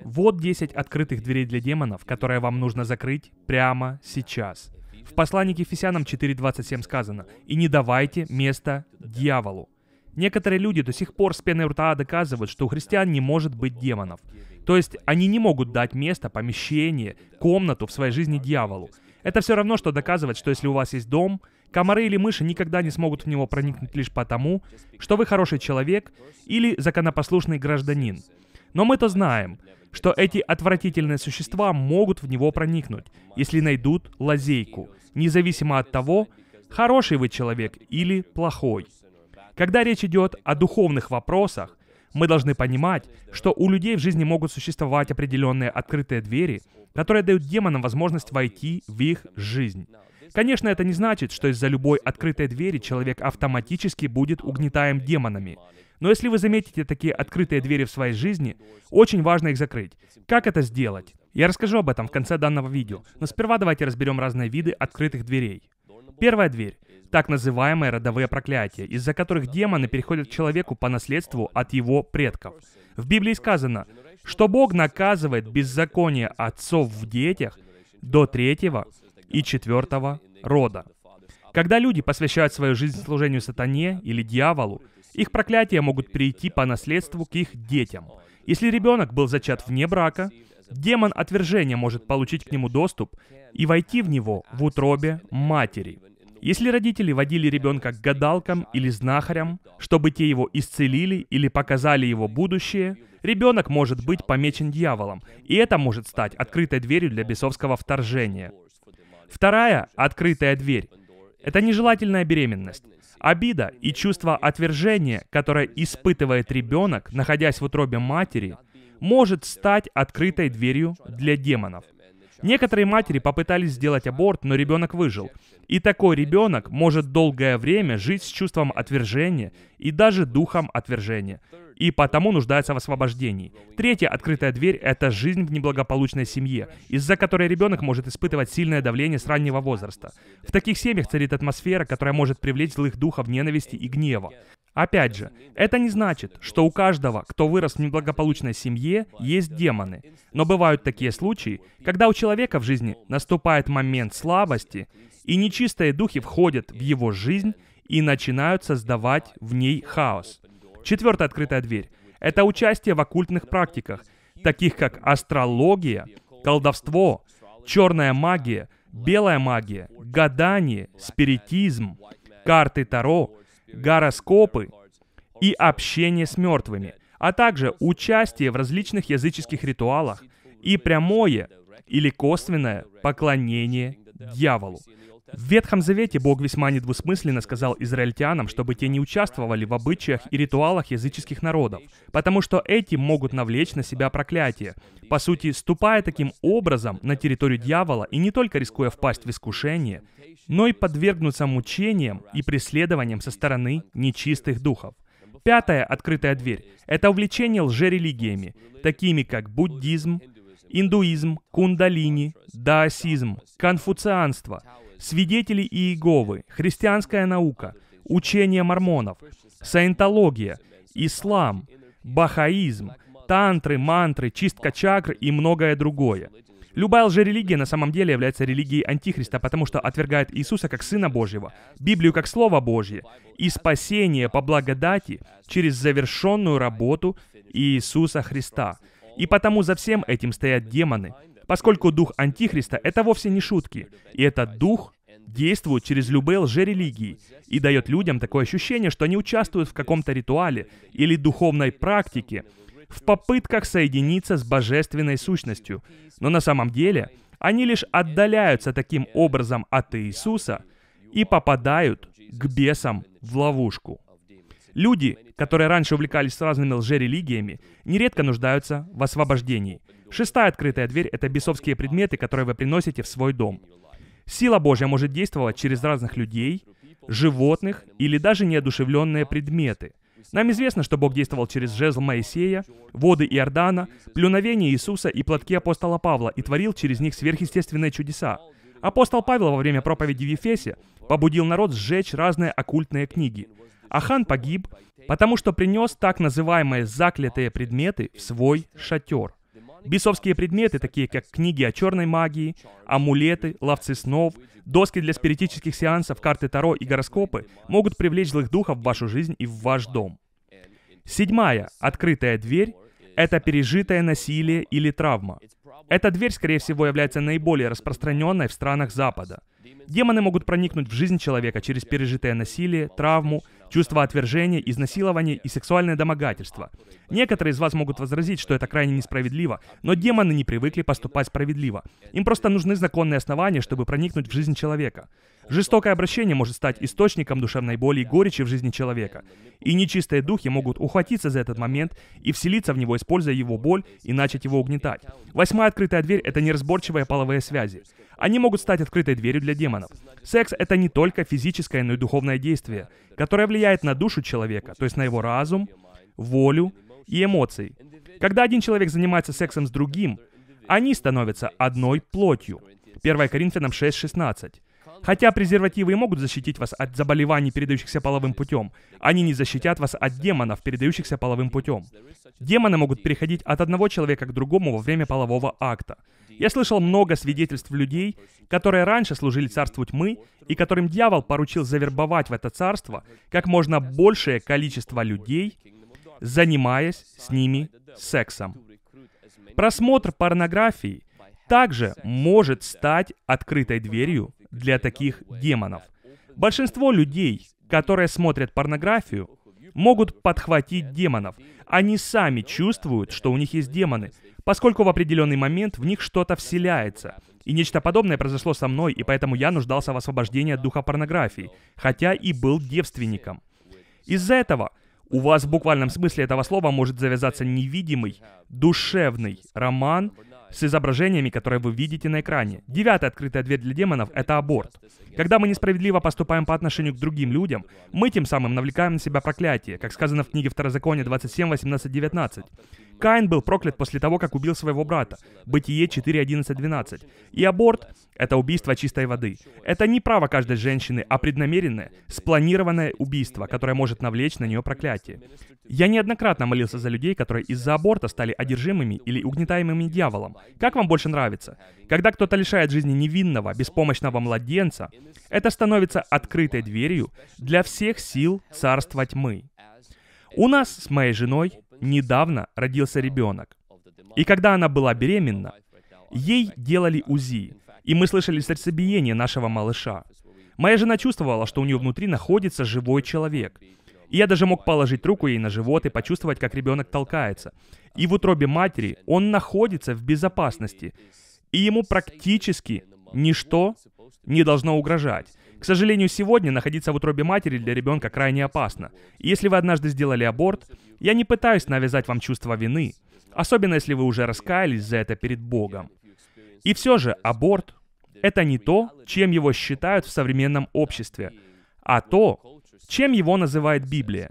Вот 10 открытых дверей для демонов, которые вам нужно закрыть прямо сейчас. В послании к Ефесянам 4.27 сказано «И не давайте место дьяволу». Некоторые люди до сих пор с пеной рта доказывают, что у христиан не может быть демонов. То есть они не могут дать место, помещение, комнату в своей жизни дьяволу. Это все равно, что доказывать, что если у вас есть дом, комары или мыши никогда не смогут в него проникнуть лишь потому, что вы хороший человек или законопослушный гражданин. Но мы-то знаем, что эти отвратительные существа могут в него проникнуть, если найдут лазейку, независимо от того, хороший вы человек или плохой. Когда речь идет о духовных вопросах, мы должны понимать, что у людей в жизни могут существовать определенные открытые двери, которые дают демонам возможность войти в их жизнь. Конечно, это не значит, что из-за любой открытой двери человек автоматически будет угнетаем демонами. Но если вы заметите такие открытые двери в своей жизни, очень важно их закрыть. Как это сделать? Я расскажу об этом в конце данного видео, но сперва давайте разберем разные виды открытых дверей. Первая дверь – так называемые родовые проклятия, из-за которых демоны переходят к человеку по наследству от его предков. В Библии сказано, что Бог наказывает беззаконие отцов в детях до третьего и четвертого рода. Когда люди посвящают свою жизнь служению сатане или дьяволу, их проклятия могут перейти по наследству к их детям. Если ребенок был зачат вне брака, демон отвержения может получить к нему доступ и войти в него в утробе матери. Если родители водили ребенка к гадалкам или знахарям, чтобы те его исцелили или показали его будущее, ребенок может быть помечен дьяволом, и это может стать открытой дверью для бесовского вторжения. Вторая — открытая дверь. Это нежелательная беременность. Обида и чувство отвержения, которое испытывает ребенок, находясь в утробе матери, может стать открытой дверью для демонов. Некоторые матери попытались сделать аборт, но ребенок выжил. И такой ребенок может долгое время жить с чувством отвержения и даже духом отвержения и потому нуждается в освобождении. Третья открытая дверь — это жизнь в неблагополучной семье, из-за которой ребенок может испытывать сильное давление с раннего возраста. В таких семьях царит атмосфера, которая может привлечь злых духов ненависти и гнева. Опять же, это не значит, что у каждого, кто вырос в неблагополучной семье, есть демоны. Но бывают такие случаи, когда у человека в жизни наступает момент слабости, и нечистые духи входят в его жизнь и начинают создавать в ней хаос. Четвертая открытая дверь — это участие в оккультных практиках, таких как астрология, колдовство, черная магия, белая магия, гадание, спиритизм, карты Таро, гороскопы и общение с мертвыми, а также участие в различных языческих ритуалах и прямое или косвенное поклонение дьяволу. В Ветхом Завете Бог весьма недвусмысленно сказал израильтянам, чтобы те не участвовали в обычаях и ритуалах языческих народов, потому что эти могут навлечь на себя проклятие, по сути, ступая таким образом на территорию дьявола и не только рискуя впасть в искушение, но и подвергнуться мучениям и преследованиям со стороны нечистых духов. Пятая открытая дверь – это увлечение лжерелигиями, такими как буддизм, индуизм, кундалини, даосизм, конфуцианство – свидетели Иеговы, христианская наука, учение мормонов, саентология, ислам, бахаизм, тантры, мантры, чистка чакр и многое другое. Любая лжерелигия на самом деле является религией Антихриста, потому что отвергает Иисуса как Сына Божьего, Библию как Слово Божье и спасение по благодати через завершенную работу Иисуса Христа. И потому за всем этим стоят демоны, поскольку дух Антихриста — это вовсе не шутки, и это дух, действует через любые лжерелигии и дает людям такое ощущение, что они участвуют в каком-то ритуале или духовной практике в попытках соединиться с божественной сущностью. Но на самом деле они лишь отдаляются таким образом от Иисуса и попадают к бесам в ловушку. Люди, которые раньше увлекались разными лжерелигиями, нередко нуждаются в освобождении. Шестая открытая дверь — это бесовские предметы, которые вы приносите в свой дом. Сила Божья может действовать через разных людей, животных или даже неодушевленные предметы. Нам известно, что Бог действовал через жезл Моисея, воды Иордана, плюновение Иисуса и платки апостола Павла и творил через них сверхъестественные чудеса. Апостол Павел во время проповеди в Ефесе побудил народ сжечь разные оккультные книги. Ахан погиб, потому что принес так называемые заклятые предметы в свой шатер. Бесовские предметы, такие как книги о черной магии, амулеты, ловцы снов, доски для спиритических сеансов, карты Таро и гороскопы, могут привлечь злых духов в вашу жизнь и в ваш дом. Седьмая открытая дверь – это пережитое насилие или травма. Эта дверь, скорее всего, является наиболее распространенной в странах Запада. Демоны могут проникнуть в жизнь человека через пережитое насилие, травму, чувство отвержения, изнасилования и сексуальное домогательство. Некоторые из вас могут возразить, что это крайне несправедливо, но демоны не привыкли поступать справедливо. Им просто нужны законные основания, чтобы проникнуть в жизнь человека. Жестокое обращение может стать источником душевной боли и горечи в жизни человека. И нечистые духи могут ухватиться за этот момент и вселиться в него, используя его боль и начать его угнетать. Восьмая открытая дверь — это неразборчивые половые связи. Они могут стать открытой дверью для демонов. Секс — это не только физическое, но и духовное действие, которое влияет на душу человека, то есть на его разум, волю и эмоции. Когда один человек занимается сексом с другим, они становятся одной плотью. 1 Коринфянам 6.16. Хотя презервативы и могут защитить вас от заболеваний, передающихся половым путем, они не защитят вас от демонов, передающихся половым путем. Демоны могут переходить от одного человека к другому во время полового акта. Я слышал много свидетельств людей, которые раньше служили царству тьмы, и которым дьявол поручил завербовать в это царство как можно большее количество людей, занимаясь с ними сексом. Просмотр порнографии также может стать открытой дверью для таких демонов. Большинство людей, которые смотрят порнографию, могут подхватить демонов. Они сами чувствуют, что у них есть демоны, поскольку в определенный момент в них что-то вселяется. И нечто подобное произошло со мной, и поэтому я нуждался в освобождении от духа порнографии, хотя и был девственником. Из-за этого у вас в буквальном смысле этого слова может завязаться невидимый, душевный роман с изображениями, которые вы видите на экране. Девятая открытая дверь для демонов — это аборт. Когда мы несправедливо поступаем по отношению к другим людям, мы тем самым навлекаем на себя проклятие, как сказано в книге Второзакония 27, 18, 19. Каин был проклят после того, как убил своего брата. Бытие 4:11-12. И аборт — это убийство чистой воды. Это не право каждой женщины, а преднамеренное, спланированное убийство, которое может навлечь на нее проклятие. Я неоднократно молился за людей, которые из-за аборта стали одержимыми или угнетаемыми дьяволом. Как вам больше нравится? Когда кто-то лишает жизни невинного, беспомощного младенца, это становится открытой дверью для всех сил царства тьмы. У нас с моей женой недавно родился ребенок. И когда она была беременна, ей делали УЗИ, и мы слышали сердцебиение нашего малыша. Моя жена чувствовала, что у нее внутри находится живой человек — и я даже мог положить руку ей на живот и почувствовать, как ребенок толкается. И в утробе матери он находится в безопасности. И ему практически ничто не должно угрожать. К сожалению, сегодня находиться в утробе матери для ребенка крайне опасно. И если вы однажды сделали аборт, я не пытаюсь навязать вам чувство вины, особенно если вы уже раскаялись за это перед Богом. И все же аборт — это не то, чем его считают в современном обществе, а то, чем его называет Библия,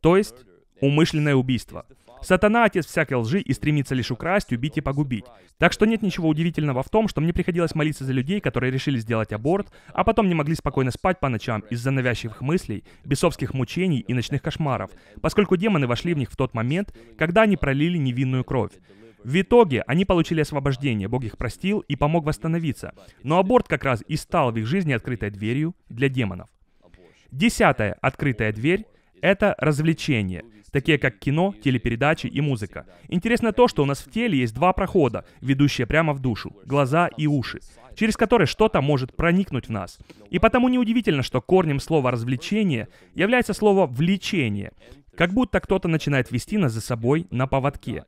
то есть умышленное убийство. Сатана — отец всякой лжи и стремится лишь украсть, убить и погубить. Так что нет ничего удивительного в том, что мне приходилось молиться за людей, которые решили сделать аборт, а потом не могли спокойно спать по ночам из-за навязчивых мыслей, бесовских мучений и ночных кошмаров, поскольку демоны вошли в них в тот момент, когда они пролили невинную кровь. В итоге они получили освобождение, Бог их простил и помог восстановиться. Но аборт как раз и стал в их жизни открытой дверью для демонов. Десятая открытая дверь — это развлечения, такие как кино, телепередачи и музыка. Интересно то, что у нас в теле есть два прохода, ведущие прямо в душу — глаза и уши, через которые что-то может проникнуть в нас. И потому неудивительно, что корнем слова «развлечение» является слово «влечение», как будто кто-то начинает вести нас за собой на поводке.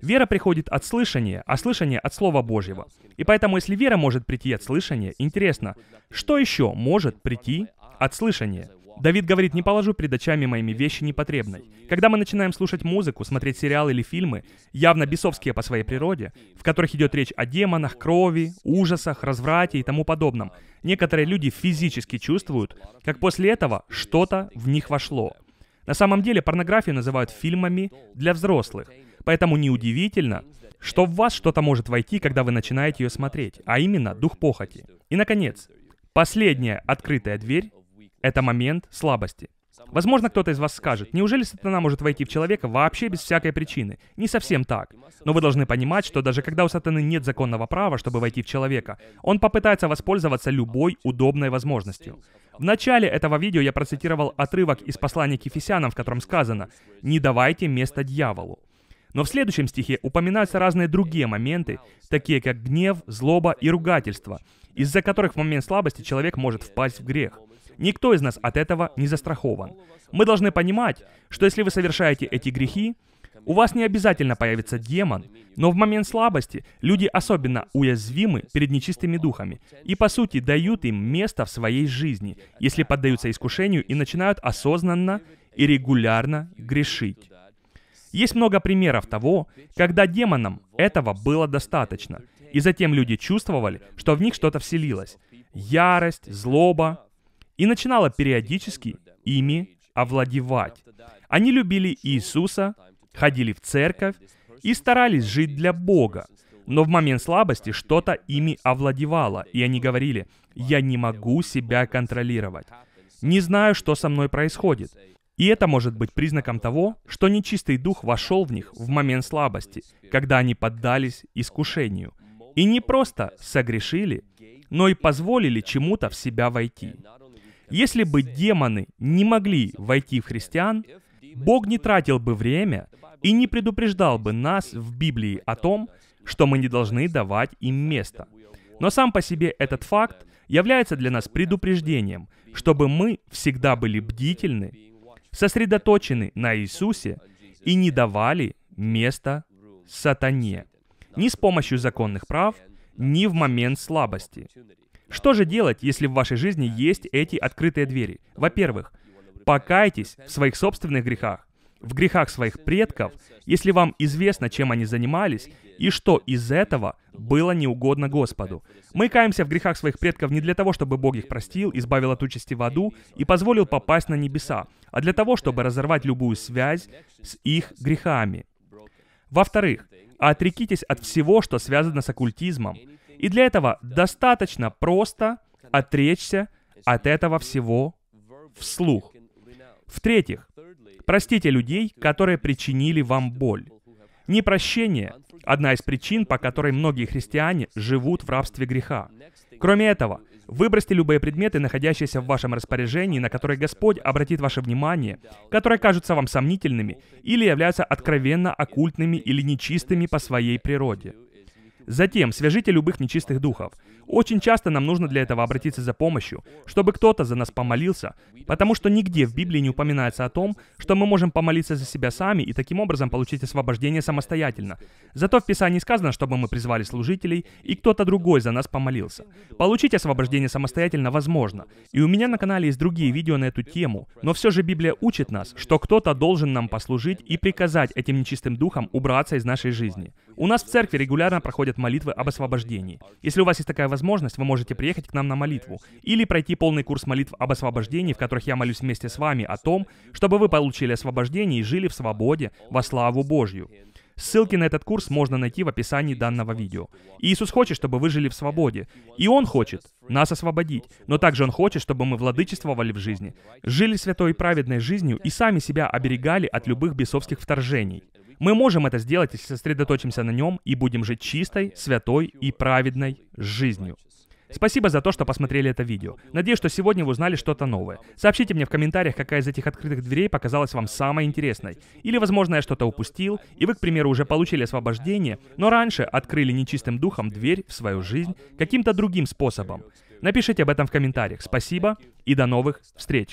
Вера приходит от слышания, а слышание от Слова Божьего. И поэтому, если вера может прийти от слышания, интересно, что еще может прийти от слышания. Давид говорит, не положу пред очами моими вещи непотребной. Когда мы начинаем слушать музыку, смотреть сериалы или фильмы, явно бесовские по своей природе, в которых идет речь о демонах, крови, ужасах, разврате и тому подобном, некоторые люди физически чувствуют, как после этого что-то в них вошло. На самом деле порнографию называют фильмами для взрослых, поэтому неудивительно, что в вас что-то может войти, когда вы начинаете ее смотреть, а именно дух похоти. И, наконец, последняя открытая дверь это момент слабости. Возможно, кто-то из вас скажет, неужели сатана может войти в человека вообще без всякой причины? Не совсем так. Но вы должны понимать, что даже когда у сатаны нет законного права, чтобы войти в человека, он попытается воспользоваться любой удобной возможностью. В начале этого видео я процитировал отрывок из послания к Ефесянам, в котором сказано «Не давайте место дьяволу». Но в следующем стихе упоминаются разные другие моменты, такие как гнев, злоба и ругательство, из-за которых в момент слабости человек может впасть в грех – Никто из нас от этого не застрахован. Мы должны понимать, что если вы совершаете эти грехи, у вас не обязательно появится демон, но в момент слабости люди особенно уязвимы перед нечистыми духами и, по сути, дают им место в своей жизни, если поддаются искушению и начинают осознанно и регулярно грешить. Есть много примеров того, когда демонам этого было достаточно, и затем люди чувствовали, что в них что-то вселилось. Ярость, злоба, и начинала периодически ими овладевать. Они любили Иисуса, ходили в церковь и старались жить для Бога. Но в момент слабости что-то ими овладевало, и они говорили, «Я не могу себя контролировать. Не знаю, что со мной происходит». И это может быть признаком того, что нечистый дух вошел в них в момент слабости, когда они поддались искушению. И не просто согрешили, но и позволили чему-то в себя войти. Если бы демоны не могли войти в христиан, Бог не тратил бы время и не предупреждал бы нас в Библии о том, что мы не должны давать им место. Но сам по себе этот факт является для нас предупреждением, чтобы мы всегда были бдительны, сосредоточены на Иисусе и не давали место сатане. Ни с помощью законных прав, ни в момент слабости. Что же делать, если в вашей жизни есть эти открытые двери? Во-первых, покайтесь в своих собственных грехах, в грехах своих предков, если вам известно, чем они занимались, и что из этого было неугодно Господу. Мы каемся в грехах своих предков не для того, чтобы Бог их простил, избавил от участи в аду и позволил попасть на небеса, а для того, чтобы разорвать любую связь с их грехами. Во-вторых, отрекитесь от всего, что связано с оккультизмом, и для этого достаточно просто отречься от этого всего вслух. В-третьих, простите людей, которые причинили вам боль. Непрощение – одна из причин, по которой многие христиане живут в рабстве греха. Кроме этого, выбросьте любые предметы, находящиеся в вашем распоряжении, на которые Господь обратит ваше внимание, которые кажутся вам сомнительными или являются откровенно оккультными или нечистыми по своей природе. Затем свяжите любых нечистых духов. Очень часто нам нужно для этого обратиться за помощью, чтобы кто-то за нас помолился, потому что нигде в Библии не упоминается о том, что мы можем помолиться за себя сами и таким образом получить освобождение самостоятельно. Зато в Писании сказано, чтобы мы призвали служителей, и кто-то другой за нас помолился. Получить освобождение самостоятельно возможно. И у меня на канале есть другие видео на эту тему, но все же Библия учит нас, что кто-то должен нам послужить и приказать этим нечистым духам убраться из нашей жизни. У нас в церкви регулярно проходят молитвы об освобождении. Если у вас есть такая возможность, возможность, вы можете приехать к нам на молитву или пройти полный курс молитв об освобождении, в которых я молюсь вместе с вами о том, чтобы вы получили освобождение и жили в свободе во славу Божью. Ссылки на этот курс можно найти в описании данного видео. Иисус хочет, чтобы вы жили в свободе. И Он хочет нас освободить. Но также Он хочет, чтобы мы владычествовали в жизни, жили святой и праведной жизнью и сами себя оберегали от любых бесовских вторжений. Мы можем это сделать, если сосредоточимся на нем и будем жить чистой, святой и праведной жизнью. Спасибо за то, что посмотрели это видео. Надеюсь, что сегодня вы узнали что-то новое. Сообщите мне в комментариях, какая из этих открытых дверей показалась вам самой интересной. Или, возможно, я что-то упустил, и вы, к примеру, уже получили освобождение, но раньше открыли нечистым духом дверь в свою жизнь каким-то другим способом. Напишите об этом в комментариях. Спасибо и до новых встреч.